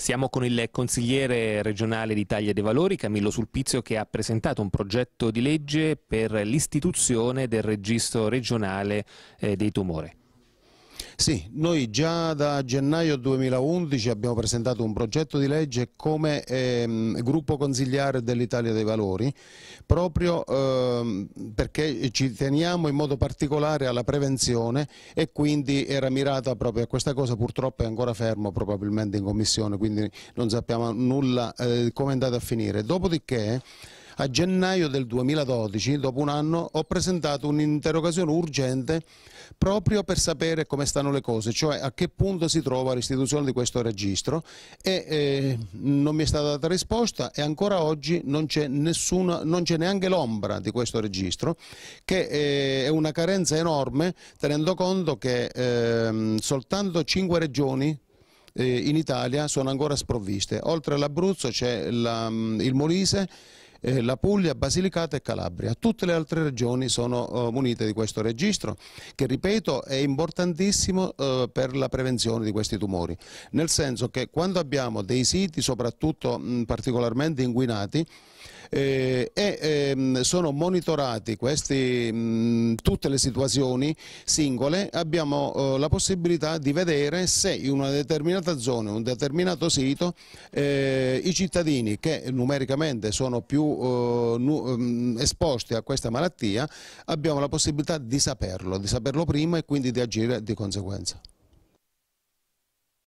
Siamo con il consigliere regionale d'Italia dei Valori, Camillo Sulpizio, che ha presentato un progetto di legge per l'istituzione del registro regionale eh, dei tumori. Sì, noi già da gennaio 2011 abbiamo presentato un progetto di legge come ehm, gruppo consigliare dell'Italia dei Valori, proprio ehm, perché ci teniamo in modo particolare alla prevenzione e quindi era mirata proprio a questa cosa, purtroppo è ancora fermo probabilmente in Commissione, quindi non sappiamo nulla eh, come è andata a finire. Dopodiché a gennaio del 2012, dopo un anno, ho presentato un'interrogazione urgente proprio per sapere come stanno le cose, cioè a che punto si trova l'istituzione di questo registro e eh, non mi è stata data risposta e ancora oggi non c'è neanche l'ombra di questo registro che eh, è una carenza enorme tenendo conto che ehm, eh, soltanto 5 regioni in Italia sono ancora sprovviste. Oltre all'Abruzzo c'è mm, il Molise eh, la Puglia, Basilicata e Calabria. Tutte le altre regioni sono eh, munite di questo registro che, ripeto, è importantissimo eh, per la prevenzione di questi tumori, nel senso che quando abbiamo dei siti soprattutto mh, particolarmente inguinati eh, e ehm, sono monitorati questi, mh, mm, tutte le situazioni singole, abbiamo eh, la possibilità di vedere se in una determinata zona, un determinato sito, eh, i cittadini che numericamente sono più eh, nu mm, esposti a questa malattia, abbiamo la possibilità di saperlo, di saperlo prima e quindi di agire di conseguenza.